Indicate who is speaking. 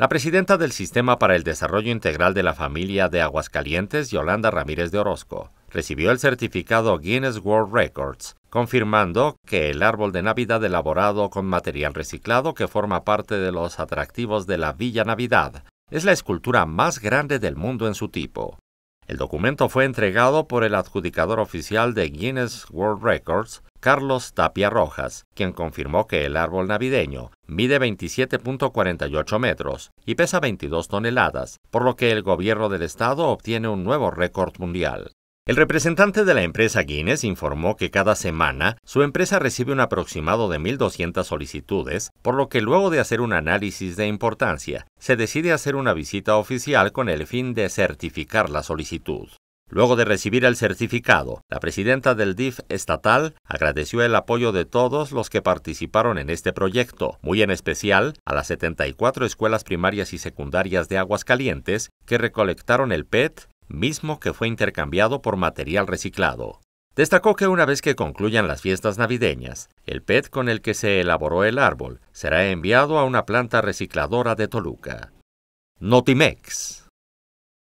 Speaker 1: La presidenta del Sistema para el Desarrollo Integral de la Familia de Aguascalientes, Yolanda Ramírez de Orozco, recibió el certificado Guinness World Records, confirmando que el árbol de Navidad elaborado con material reciclado que forma parte de los atractivos de la Villa Navidad es la escultura más grande del mundo en su tipo. El documento fue entregado por el adjudicador oficial de Guinness World Records, Carlos Tapia Rojas, quien confirmó que el árbol navideño mide 27.48 metros y pesa 22 toneladas, por lo que el gobierno del estado obtiene un nuevo récord mundial. El representante de la empresa Guinness informó que cada semana su empresa recibe un aproximado de 1.200 solicitudes, por lo que luego de hacer un análisis de importancia, se decide hacer una visita oficial con el fin de certificar la solicitud. Luego de recibir el certificado, la presidenta del DIF estatal agradeció el apoyo de todos los que participaron en este proyecto, muy en especial a las 74 escuelas primarias y secundarias de Aguascalientes que recolectaron el PET mismo que fue intercambiado por material reciclado. Destacó que una vez que concluyan las fiestas navideñas, el PET con el que se elaboró el árbol será enviado a una planta recicladora de Toluca. Notimex.